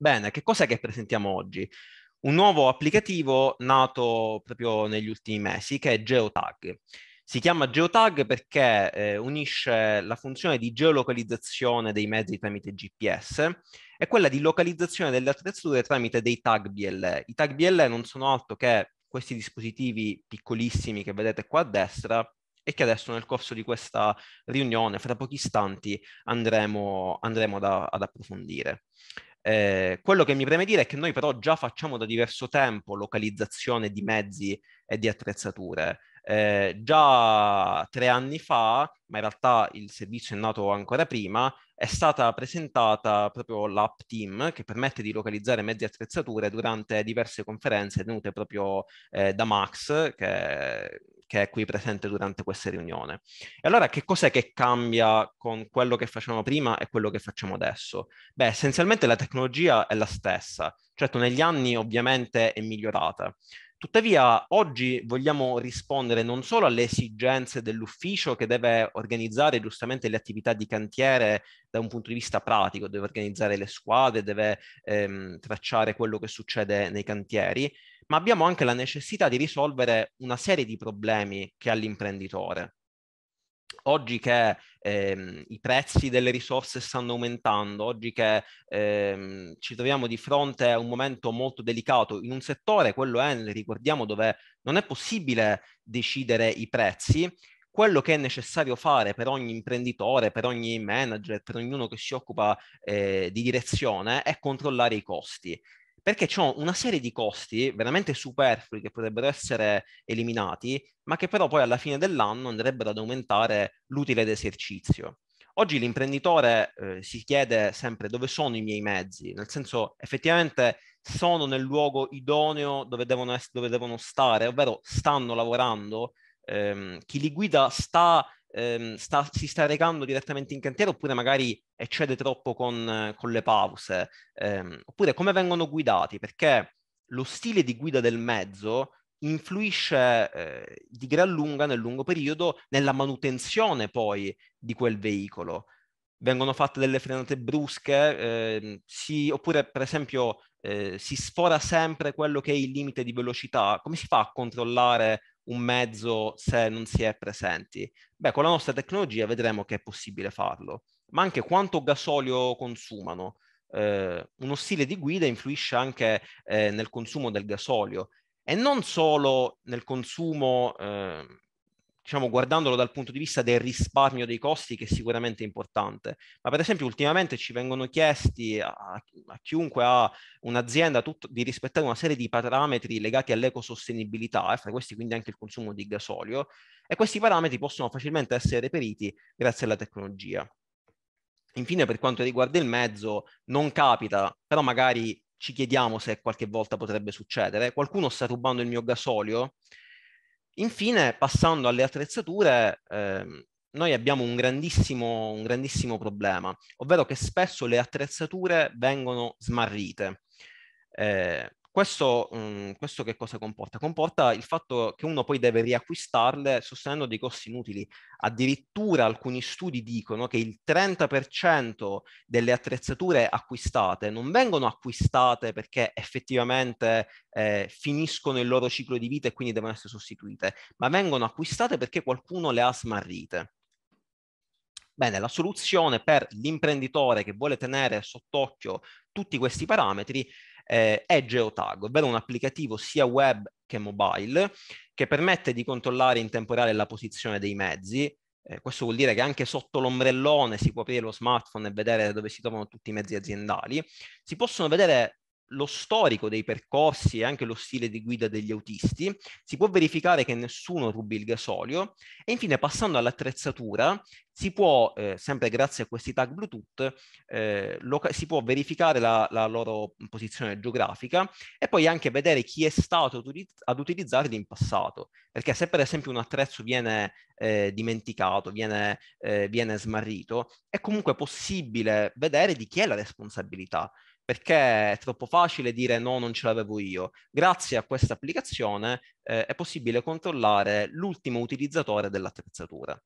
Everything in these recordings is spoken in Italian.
Bene, che cos'è che presentiamo oggi? Un nuovo applicativo nato proprio negli ultimi mesi che è Geotag. Si chiama Geotag perché eh, unisce la funzione di geolocalizzazione dei mezzi tramite GPS e quella di localizzazione delle attrezzature tramite dei tag BLE. I tag BLE non sono altro che questi dispositivi piccolissimi che vedete qua a destra e che adesso nel corso di questa riunione, fra pochi istanti, andremo, andremo da, ad approfondire. Eh, quello che mi preme dire è che noi però già facciamo da diverso tempo localizzazione di mezzi e di attrezzature. Eh, già tre anni fa, ma in realtà il servizio è nato ancora prima, è stata presentata proprio l'app Team che permette di localizzare mezzi e attrezzature durante diverse conferenze tenute proprio eh, da Max, che che è qui presente durante questa riunione. E allora che cos'è che cambia con quello che facevamo prima e quello che facciamo adesso? Beh, essenzialmente la tecnologia è la stessa, certo negli anni ovviamente è migliorata, Tuttavia, oggi vogliamo rispondere non solo alle esigenze dell'ufficio che deve organizzare giustamente le attività di cantiere da un punto di vista pratico, deve organizzare le squadre, deve ehm, tracciare quello che succede nei cantieri, ma abbiamo anche la necessità di risolvere una serie di problemi che ha l'imprenditore. Oggi che ehm, i prezzi delle risorse stanno aumentando, oggi che ehm, ci troviamo di fronte a un momento molto delicato in un settore, quello è, ricordiamo, dove non è possibile decidere i prezzi, quello che è necessario fare per ogni imprenditore, per ogni manager, per ognuno che si occupa eh, di direzione è controllare i costi perché c'è una serie di costi veramente superflui che potrebbero essere eliminati, ma che però poi alla fine dell'anno andrebbero ad aumentare l'utile d'esercizio. Oggi l'imprenditore eh, si chiede sempre dove sono i miei mezzi, nel senso effettivamente sono nel luogo idoneo dove devono, es- dove devono stare, ovvero stanno lavorando, ehm, chi li guida sta ehm, sta, si sta recando direttamente in cantiere oppure magari eccede troppo con, con le pause, ehm, oppure come vengono guidati, perché lo stile di guida del mezzo influisce eh, di gran lunga nel lungo periodo nella manutenzione poi di quel veicolo. Vengono fatte delle frenate brusche, eh, si, oppure per esempio eh, si sfora sempre quello che è il limite di velocità. Come si fa a controllare un mezzo se non si è presenti? Beh, con la nostra tecnologia vedremo che è possibile farlo, ma anche quanto gasolio consumano. Eh, uno stile di guida influisce anche eh, nel consumo del gasolio e non solo nel consumo eh, diciamo, guardandolo dal punto di vista del risparmio dei costi, che è sicuramente importante. Ma per esempio, ultimamente ci vengono chiesti a, a chiunque ha un'azienda tutto, di rispettare una serie di parametri legati all'ecosostenibilità, e eh, fra questi quindi anche il consumo di gasolio, e questi parametri possono facilmente essere reperiti grazie alla tecnologia. Infine, per quanto riguarda il mezzo, non capita, però magari ci chiediamo se qualche volta potrebbe succedere. Qualcuno sta rubando il mio gasolio? Infine, passando alle attrezzature, ehm, noi abbiamo un grandissimo, un grandissimo, problema, ovvero che spesso le attrezzature vengono smarrite. Eh, questo, mh, mhmm, questo, che cosa comporta? Comporta il fatto che uno poi deve riacquistarle sostenendo dei costi inutili. Addirittura alcuni studi dicono che il 30% delle attrezzature acquistate non vengono acquistate perché effettivamente eh, finiscono il loro ciclo di vita e quindi devono essere sostituite, ma vengono acquistate perché qualcuno le ha smarrite. Bene, la soluzione per l'imprenditore che vuole tenere sott'occhio tutti questi parametri eh, è GeoTag, ovvero un applicativo sia web che mobile che permette di controllare in tempo reale la posizione dei mezzi. Eh, questo vuol dire che anche sotto l'ombrellone si può aprire lo smartphone e vedere dove si trovano tutti i mezzi aziendali. Si possono vedere lo storico dei percorsi e anche lo stile di guida degli autisti, si può verificare che nessuno rubi il gasolio e infine passando all'attrezzatura si può, eh, sempre grazie a questi tag Bluetooth, eh, loca- si può verificare la, la, loro mm, posizione geografica e poi anche vedere chi è stato ad utilizzarli in passato, perché se per esempio un attrezzo viene eh, dimenticato, viene, eh, viene smarrito, è comunque possibile vedere di chi è la responsabilità perché è troppo facile dire no, non ce l'avevo io. Grazie a questa applicazione eh, è possibile controllare l'ultimo utilizzatore dell'attrezzatura.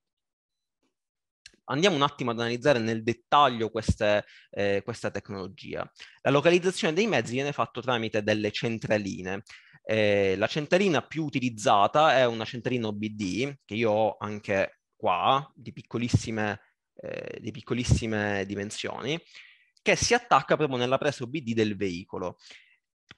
Andiamo un attimo ad analizzare nel dettaglio queste, eh, questa tecnologia. La localizzazione dei mezzi viene fatta tramite delle centraline. Eh, la centralina più utilizzata è una centralina OBD, che io ho anche qua, di piccolissime, eh, di piccolissime dimensioni, che si attacca proprio nella presa OBD del veicolo.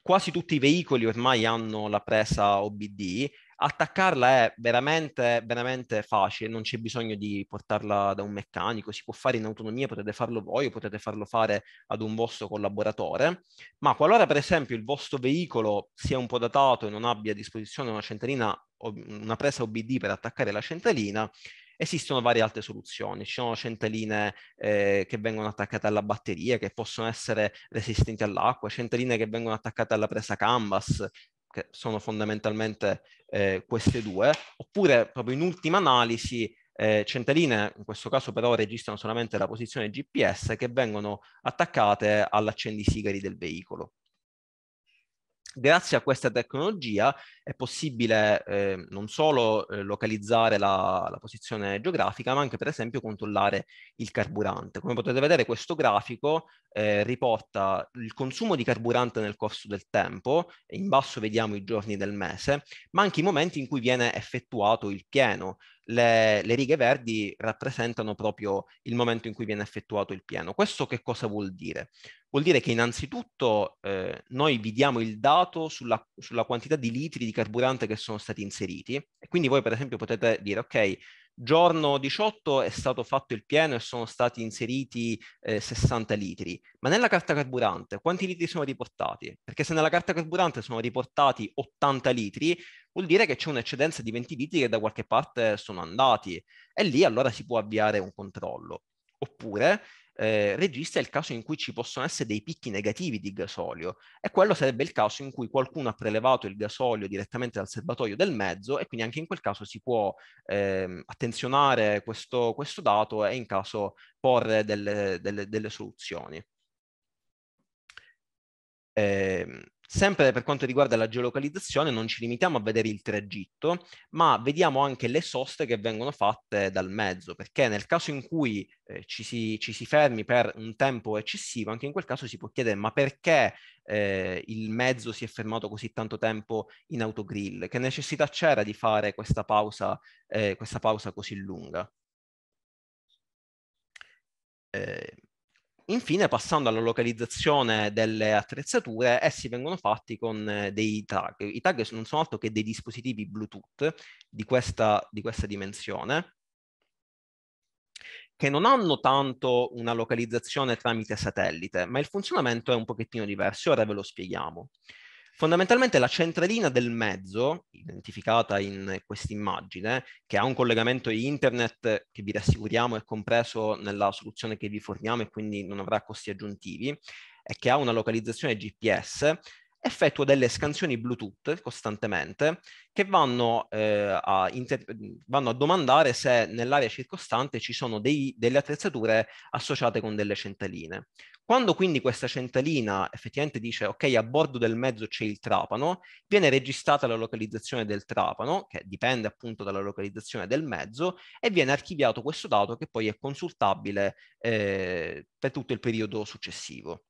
Quasi tutti i veicoli ormai hanno la presa OBD, attaccarla è veramente, veramente facile, non c'è bisogno di portarla da un meccanico, si può fare in autonomia, potete farlo voi o potete farlo fare ad un vostro collaboratore, ma qualora per esempio il vostro veicolo sia un po' datato e non abbia a disposizione una centralina, una presa OBD per attaccare la centralina, Esistono varie altre soluzioni, ci sono centelline eh, che vengono attaccate alla batteria, che possono essere resistenti all'acqua, centelline che vengono attaccate alla presa canvas, che sono fondamentalmente eh, queste due, oppure proprio in ultima analisi eh, centelline, in questo caso però registrano solamente la posizione GPS, che vengono attaccate all'accendisigari del veicolo. Grazie a questa tecnologia è possibile eh, non solo eh, localizzare la, la, posizione geografica, ma anche per esempio controllare il carburante. Come potete vedere questo grafico eh, riporta il consumo di carburante nel corso del tempo, in basso vediamo i giorni del mese, ma anche i momenti in cui viene effettuato il pieno, le, le, righe verdi rappresentano proprio il momento in cui viene effettuato il pieno. Questo che cosa vuol dire? Vuol dire che innanzitutto eh, noi vi diamo il dato sulla, sulla quantità di litri di carburante che sono stati inseriti e quindi voi per esempio potete dire ok giorno 18 è stato fatto il pieno e sono stati inseriti eh, 60 litri, ma nella carta carburante quanti litri sono riportati? Perché se nella carta carburante sono riportati 80 litri, vuol dire che c'è un'eccedenza di 20 litri che da qualche parte sono andati e lì allora si può avviare un controllo. Oppure eh, registra il caso in cui ci possono essere dei picchi negativi di gasolio e quello sarebbe il caso in cui qualcuno ha prelevato il gasolio direttamente dal serbatoio del mezzo e quindi anche in quel caso si può eh, attenzionare questo, questo, dato e in caso porre delle, delle, delle soluzioni. Eh, Sempre per quanto riguarda la geolocalizzazione non ci limitiamo a vedere il tragitto, ma vediamo anche le soste che vengono fatte dal mezzo, perché nel caso in cui eh, ci, si, ci, si, fermi per un tempo eccessivo, anche in quel caso si può chiedere ma perché eh, il mezzo si è fermato così tanto tempo in autogrill? Che necessità c'era di fare questa pausa, eh, questa pausa così lunga? Eh, Infine, passando alla localizzazione delle attrezzature, essi vengono fatti con eh, dei tag. I tag non sono altro che dei dispositivi Bluetooth di questa, di questa dimensione, che non hanno tanto una localizzazione tramite satellite, ma il funzionamento è un pochettino diverso. Ora ve lo spieghiamo. Fondamentalmente la centralina del mezzo, identificata in quest'immagine, che ha un collegamento internet che vi rassicuriamo è compreso nella soluzione che vi forniamo e quindi non avrà costi aggiuntivi, e che ha una localizzazione GPS, effettua delle scansioni Bluetooth costantemente che vanno, eh, a, inter- vanno a, domandare se nell'area circostante ci sono dei, delle attrezzature associate con delle centaline. Quando quindi questa centalina effettivamente dice ok a bordo del mezzo c'è il trapano, viene registrata la localizzazione del trapano, che dipende appunto dalla localizzazione del mezzo, e viene archiviato questo dato che poi è consultabile eh, per tutto il periodo successivo.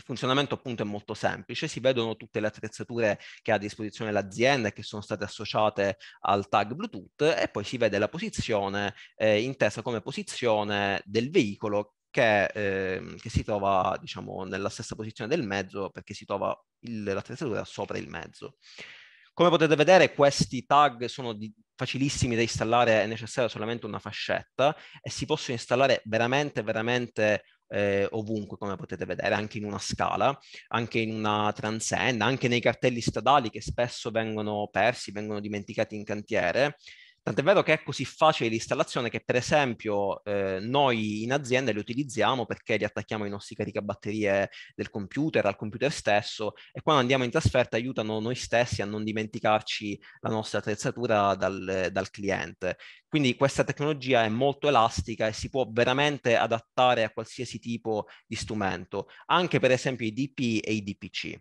Il funzionamento appunto è molto semplice, si vedono tutte le attrezzature che ha a disposizione l'azienda e che sono state associate al tag Bluetooth e poi si vede la posizione eh, intesa come posizione del veicolo che, eh, che, si trova diciamo, nella stessa posizione del mezzo perché si trova il, l'attrezzatura sopra il mezzo. Come potete vedere questi tag sono di, facilissimi da installare è necessaria solamente una fascetta e si possono installare veramente, veramente eh, ovunque, come potete vedere, anche in una scala, anche in una transenda, anche nei cartelli stradali che spesso vengono persi, vengono dimenticati in cantiere. Tant'è vero che è così facile l'installazione che per esempio eh, noi in azienda li utilizziamo perché li attacchiamo ai nostri caricabatterie del computer, al computer stesso e quando andiamo in trasferta aiutano noi stessi a non dimenticarci la nostra attrezzatura dal, dal cliente. Quindi questa tecnologia è molto elastica e si può veramente adattare a qualsiasi tipo di strumento, anche per esempio i DP e i DPC.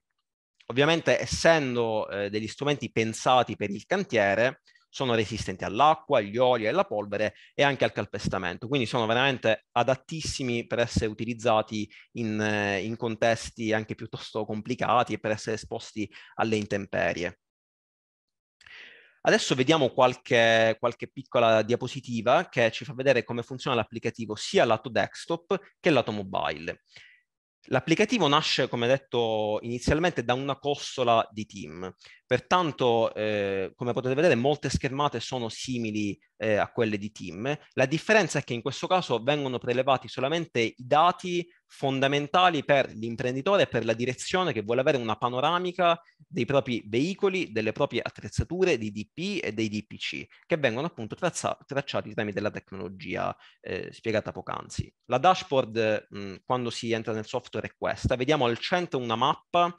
Ovviamente essendo eh, degli strumenti pensati per il cantiere, sono resistenti all'acqua, agli oli, alla polvere e anche al calpestamento, quindi sono veramente adattissimi per essere utilizzati in, eh, in contesti anche piuttosto complicati e per essere esposti alle intemperie. Adesso vediamo qualche, qualche, piccola diapositiva che ci fa vedere come funziona l'applicativo sia lato desktop che lato mobile. L'applicativo nasce, come detto inizialmente, da una costola di team, pertanto eh, come potete vedere molte schermate sono simili eh, a quelle di team, la differenza è che in questo caso vengono prelevati solamente i dati fondamentali per l'imprenditore e per la direzione che vuole avere una panoramica dei propri veicoli, delle proprie attrezzature, di DP e dei DPC, che vengono appunto trazza- tracciati tramite la tecnologia eh, spiegata poc'anzi. La dashboard, mh, quando si entra nel software, è questa. Vediamo al centro una mappa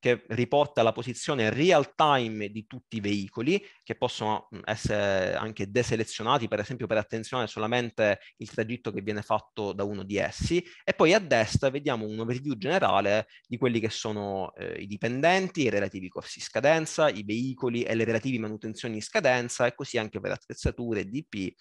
che riporta la posizione real time di tutti i veicoli che possono essere anche deselezionati per esempio per attenzionare solamente il tragitto che viene fatto da uno di essi e poi a destra vediamo un overview generale di quelli che sono eh, i dipendenti, i relativi corsi scadenza, i veicoli e le relative manutenzioni in scadenza e così anche per attrezzature, DP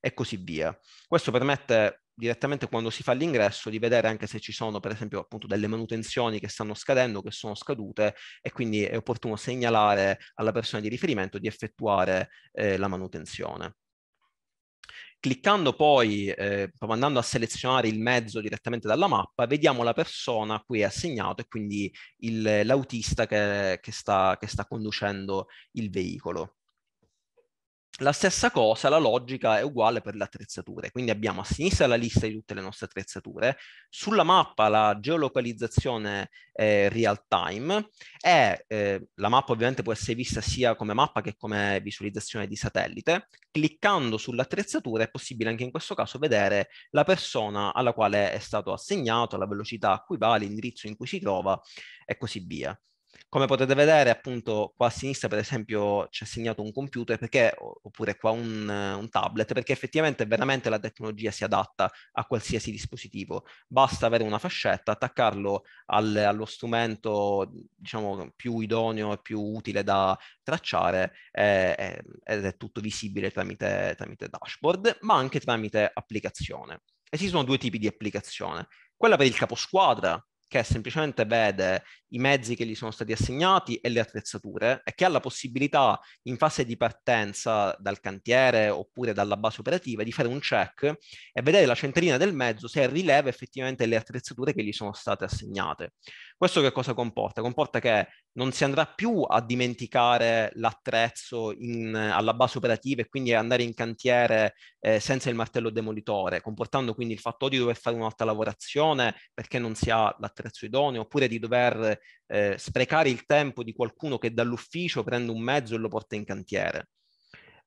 e così via. Questo permette direttamente quando si fa l'ingresso di vedere anche se ci sono per esempio appunto delle manutenzioni che stanno scadendo, che sono scadute e quindi è opportuno segnalare alla persona di riferimento di effettuare eh, la manutenzione. Cliccando poi, eh, andando a selezionare il mezzo direttamente dalla mappa, vediamo la persona a cui è assegnato e quindi l'autista che, che, sta, che sta conducendo il veicolo. La stessa cosa, la logica è uguale per le attrezzature, quindi abbiamo a sinistra la lista di tutte le nostre attrezzature, sulla mappa la geolocalizzazione eh, real time e eh, la mappa ovviamente può essere vista sia come mappa che come visualizzazione di satellite, cliccando sull'attrezzatura è possibile anche in questo caso vedere la persona alla quale è stato assegnato, la velocità a cui va, l'indirizzo in cui si trova e così via. Come potete vedere, appunto, qua a sinistra, per esempio, ci ha segnato un computer perché, oppure qua un, un, tablet, perché effettivamente veramente la tecnologia si adatta a qualsiasi dispositivo. Basta avere una fascetta, attaccarlo al, allo strumento, diciamo, più idoneo e più utile da tracciare eh, eh ed è tutto visibile tramite, tramite dashboard, ma anche tramite applicazione. Esistono due tipi di applicazione. Quella per il caposquadra, che semplicemente vede i mezzi che gli sono stati assegnati e le attrezzature e che ha la possibilità in fase di partenza dal cantiere oppure dalla base operativa di fare un check e vedere la centralina del mezzo se rileva effettivamente le attrezzature che gli sono state assegnate. Questo che cosa comporta? Comporta che non si andrà più a dimenticare l'attrezzo in, alla base operativa e quindi andare in cantiere eh, senza il martello demolitore, comportando quindi il fatto di dover fare un'altra lavorazione perché non si ha l'attrezzo idoneo, oppure di dover eh, sprecare il tempo di qualcuno che dall'ufficio prende un mezzo e lo porta in cantiere.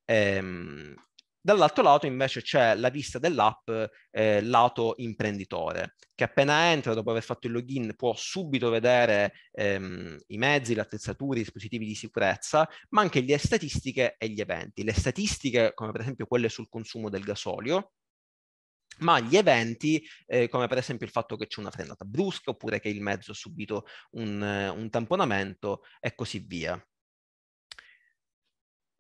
Ehm, Dall'altro lato invece c'è la vista dell'app eh, lato imprenditore, che appena entra dopo aver fatto il login può subito vedere ehm, i mezzi, le attrezzature, i dispositivi di sicurezza, ma anche le statistiche e gli eventi. Le statistiche, come per esempio quelle sul consumo del gasolio, ma gli eventi, eh, come per esempio il fatto che c'è una frenata brusca oppure che il mezzo ha subito un, eh, un tamponamento e così via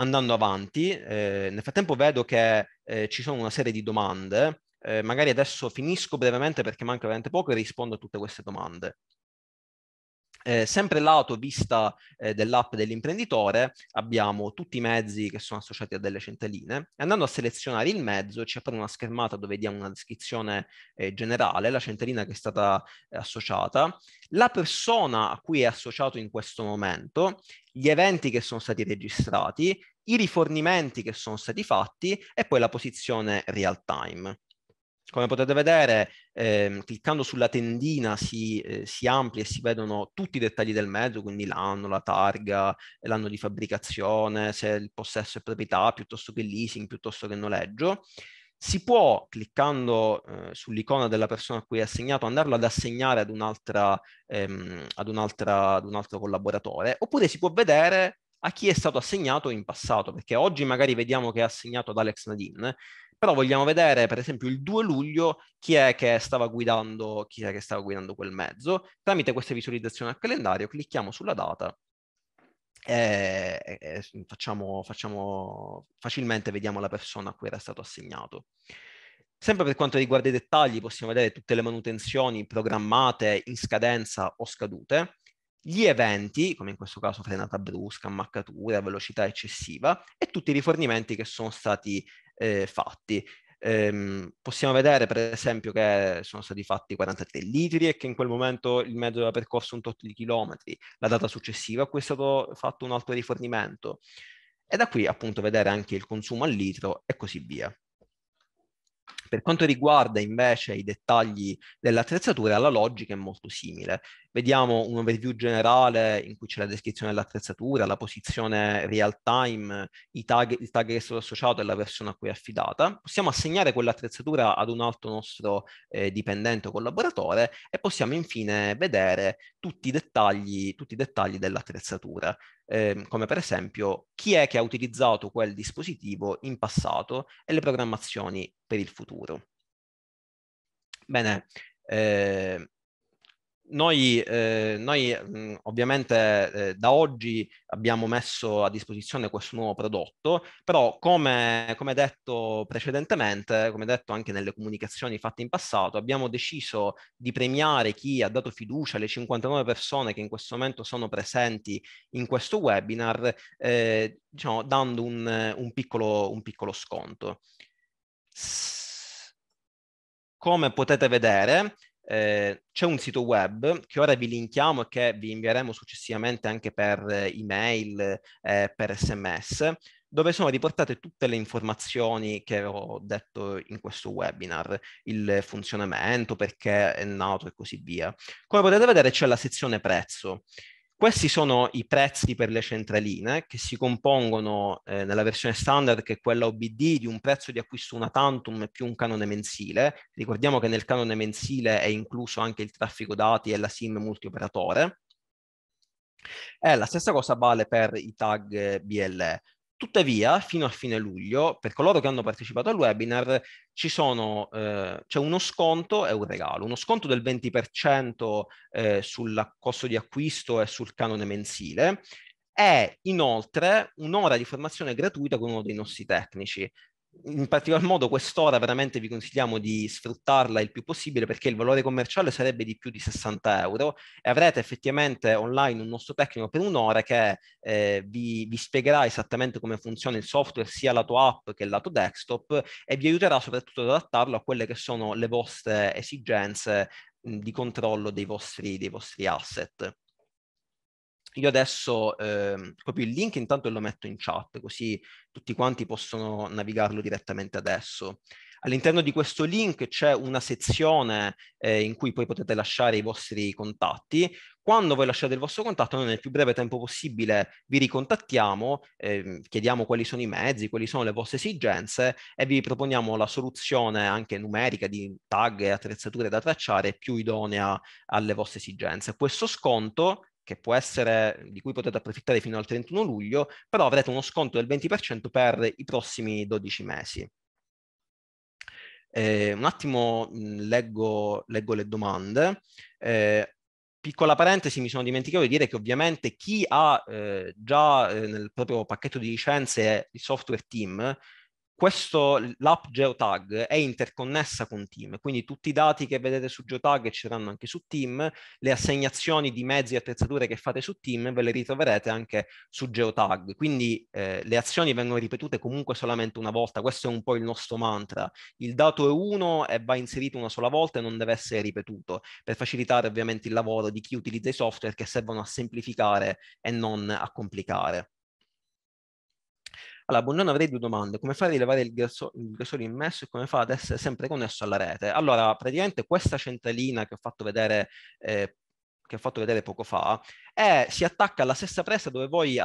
andando avanti, eh, nel frattempo vedo che eh, ci sono una serie di domande, eh, magari adesso finisco brevemente perché manca veramente poco e rispondo a tutte queste domande. Eh, sempre lato vista eh, dell'app dell'imprenditore abbiamo tutti i mezzi che sono associati a delle centelline e andando a selezionare il mezzo ci appare una schermata dove diamo una descrizione eh, generale, la centellina che è stata eh, associata, la persona a cui è associato in questo momento, gli eventi che sono stati registrati i rifornimenti che sono stati fatti e poi la posizione real time. Come potete vedere, eh, cliccando sulla tendina si, eh, si, amplia e si vedono tutti i dettagli del mezzo, quindi l'anno, la targa, l'anno di fabbricazione, se il possesso è proprietà, piuttosto che leasing, piuttosto che noleggio. Si può, cliccando eh, sull'icona della persona a cui è assegnato, andarlo ad assegnare ad, ehm, ad, ad un altro collaboratore, oppure si può vedere a chi è stato assegnato in passato, perché oggi magari vediamo che è assegnato ad Alex Nadine, però vogliamo vedere per esempio il 2 luglio chi è che stava guidando, chi è che stava guidando quel mezzo. Tramite questa visualizzazione al calendario clicchiamo sulla data e, e facciamo, facciamo, facilmente vediamo la persona a cui era stato assegnato. Sempre per quanto riguarda i dettagli possiamo vedere tutte le manutenzioni programmate in scadenza o scadute gli eventi, come in questo caso frenata brusca, ammaccatura, velocità eccessiva, e tutti i rifornimenti che sono stati eh, fatti. Ehm, possiamo vedere per esempio che sono stati fatti 43 litri e che in quel momento il mezzo aveva percorso un tot di chilometri, la data successiva a cui è stato fatto un altro rifornimento e da qui appunto vedere anche il consumo al litro e così via. Per quanto riguarda invece i dettagli dell'attrezzatura, la logica è molto simile. Vediamo un overview generale in cui c'è la descrizione dell'attrezzatura, la posizione real time, i tag, il tag che è stato associato e la versione a cui è affidata. Possiamo assegnare quell'attrezzatura ad un altro nostro eh, dipendente o collaboratore e possiamo infine vedere tutti i dettagli, tutti i dettagli dell'attrezzatura. Eh, come per esempio chi è che ha utilizzato quel dispositivo in passato e le programmazioni per il futuro sicuro. Bene, eh, noi, eh, noi mh, mm, ovviamente eh, da oggi abbiamo messo a disposizione questo nuovo prodotto, però come, come, detto precedentemente, come detto anche nelle comunicazioni fatte in passato, abbiamo deciso di premiare chi ha dato fiducia alle 59 persone che in questo momento sono presenti in questo webinar, eh, diciamo, dando un, un, piccolo, un piccolo sconto. S come potete vedere, eh, c'è un sito web che ora vi linkiamo e che vi invieremo successivamente anche per email, eh, per sms, dove sono riportate tutte le informazioni che ho detto in questo webinar, il funzionamento, perché è nato e così via. Come potete vedere c'è la sezione prezzo. Questi sono i prezzi per le centraline che si compongono eh, nella versione standard che è quella OBD di un prezzo di acquisto una tantum più un canone mensile. Ricordiamo che nel canone mensile è incluso anche il traffico dati e la SIM multioperatore. E eh, la stessa cosa vale per i tag BLE. Tuttavia, fino a fine luglio, per coloro che hanno partecipato al webinar, sono, eh, c'è uno sconto e un regalo. Uno sconto del 20% eh, sul costo di acquisto e sul canone mensile e inoltre un'ora di formazione gratuita con uno dei nostri tecnici in particolar modo quest'ora veramente vi consigliamo di sfruttarla il più possibile perché il valore commerciale sarebbe di più di 60 euro e avrete effettivamente online un nostro tecnico per un'ora che eh, vi, vi, spiegherà esattamente come funziona il software sia lato app che lato desktop e vi aiuterà soprattutto ad adattarlo a quelle che sono le vostre esigenze mh, di controllo dei vostri, dei vostri asset. Io adesso eh, proprio il link intanto lo metto in chat, così tutti quanti possono navigarlo direttamente adesso. All'interno di questo link c'è una sezione eh, in cui poi potete lasciare i vostri contatti. Quando voi lasciate il vostro contatto, noi nel più breve tempo possibile vi ricontattiamo, eh, chiediamo quali sono i mezzi, quali sono le vostre esigenze e vi proponiamo la soluzione anche numerica di tag e attrezzature da tracciare più idonea alle vostre esigenze. Questo sconto che può essere, di cui potete approfittare fino al 31 luglio, però avrete uno sconto del 20% per i prossimi 12 mesi. Eh, un attimo mm, leggo, leggo, le domande. Eh, piccola parentesi, mi sono dimenticato di dire che ovviamente chi ha eh, già eh, nel proprio pacchetto di licenze il software team, questo, l'app Geotag è interconnessa con Team, quindi tutti i dati che vedete su Geotag ci saranno anche su Team, le assegnazioni di mezzi e attrezzature che fate su Team ve le ritroverete anche su Geotag, quindi eh, le azioni vengono ripetute comunque solamente una volta, questo è un po' il nostro mantra, il dato è uno e va inserito una sola volta e non deve essere ripetuto, per facilitare ovviamente il lavoro di chi utilizza i software che servono a semplificare e non a complicare. Allora, buongiorno, avrei due domande. Come fa a rilevare il grossolino immesso e come fa ad essere sempre connesso alla rete? Allora, praticamente questa centralina che ho fatto vedere eh, che ho fatto vedere poco fa, e eh, si attacca alla stessa presa dove voi il,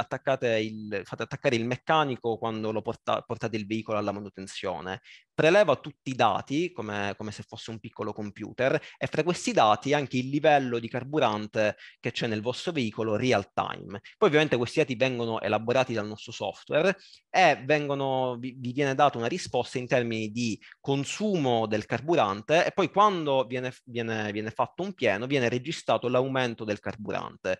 fate attaccare il meccanico quando lo porta, portate il veicolo alla manutenzione. Preleva tutti i dati come, come, se fosse un piccolo computer e fra questi dati anche il livello di carburante che c'è nel vostro veicolo real time. Poi ovviamente questi dati vengono elaborati dal nostro software e vengono, vi, vi viene data una risposta in termini di consumo del carburante e poi quando viene, viene, viene fatto un pieno viene registrato l'aumento del carburante.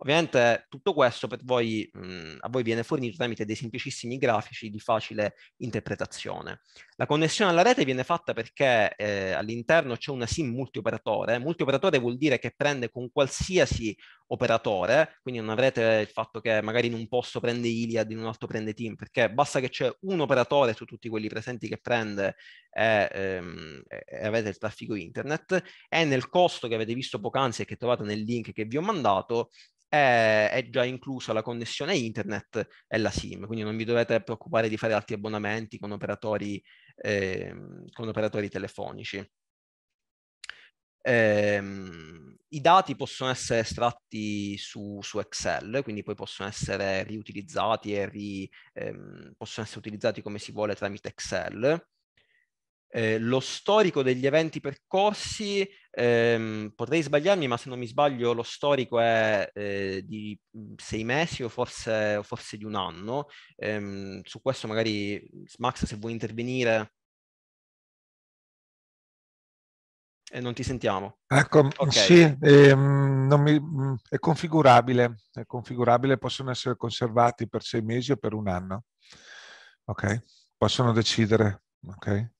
Ovviamente tutto questo per voi, mh, mhmm, a voi viene fornito tramite dei semplicissimi grafici di facile interpretazione. La connessione alla rete viene fatta perché eh, all'interno c'è una SIM multioperatore. Multioperatore vuol dire che prende con qualsiasi operatore, quindi non avrete il fatto che magari in un posto prende Iliad, in un altro prende Team, perché basta che c'è un operatore su tutti quelli presenti che prende e, ehm, e avete il traffico internet e nel costo che avete visto poc'anzi e che trovate nel link che vi ho mandato è, eh, è già inclusa la connessione internet e la SIM, quindi non vi dovete preoccupare di fare altri abbonamenti con operatori, eh, con operatori telefonici. Eh, I dati possono essere estratti su, su, Excel, quindi poi possono essere riutilizzati e ri, ehm, possono essere utilizzati come si vuole tramite Excel eh, lo storico degli eventi percorsi, ehm, potrei sbagliarmi, ma se non mi sbaglio lo storico è eh, di mm, sei mesi o forse, forse di un anno. Ehm, su questo magari Max se vuoi intervenire. E eh, non ti sentiamo. Ecco, okay. sì, ehm, mi, mm, è, configurabile, è configurabile, possono essere conservati per sei mesi o per un anno. Ok, possono decidere. Ok.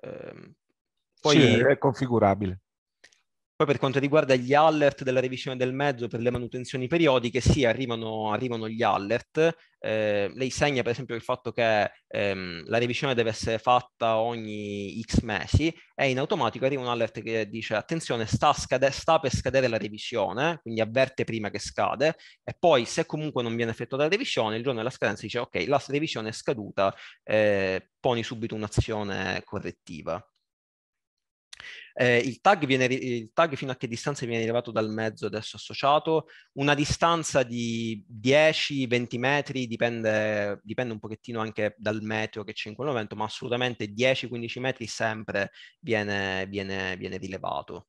Eh, poi sì, è configurabile. Poi per quanto riguarda gli alert della revisione del mezzo per le manutenzioni periodiche, sì, arrivano, arrivano gli alert, eh, lei segna per esempio il fatto che ehm, la revisione deve essere fatta ogni x mesi e in automatico arriva un alert che dice attenzione sta, scade- sta per scadere la revisione, quindi avverte prima che scade e poi se comunque non viene effettuata la revisione il giorno della scadenza dice ok la revisione è scaduta, eh, poni subito un'azione correttiva. Eh, il, tag viene, il tag fino a che distanza viene rilevato dal mezzo adesso associato, una distanza di 10-20 metri, dipende, dipende, un pochettino anche dal meteo che c'è in quel momento, ma assolutamente 10-15 metri sempre viene, viene, viene rilevato.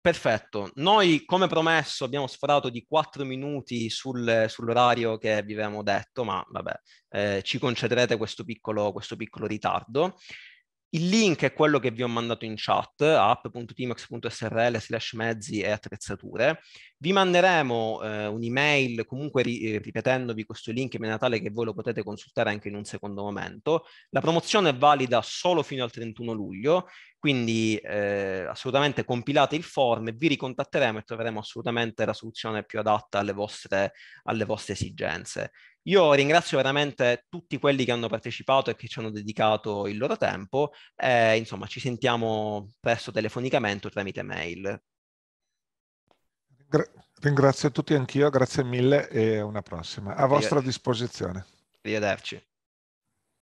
Perfetto, noi come promesso abbiamo sforato di 4 minuti sul, sull'orario che vi avevamo detto, ma vabbè, eh, ci concederete questo piccolo, questo piccolo ritardo. Il link è quello che vi ho mandato in chat, app.timax.srl slash mezzi e attrezzature. Vi manderemo eh, un'email comunque ri- eh, ripetendovi questo link in maniera tale che voi lo potete consultare anche in un secondo momento. La promozione è valida solo fino al 31 luglio, quindi eh, assolutamente compilate il form e vi ricontatteremo e troveremo assolutamente la soluzione più adatta alle vostre, alle vostre esigenze. Io ringrazio veramente tutti quelli che hanno partecipato e che ci hanno dedicato il loro tempo e insomma ci sentiamo presto telefonicamente o tramite mail. Gra- ringrazio tutti anch'io, grazie mille e una prossima. A vostra disposizione. Arrivederci.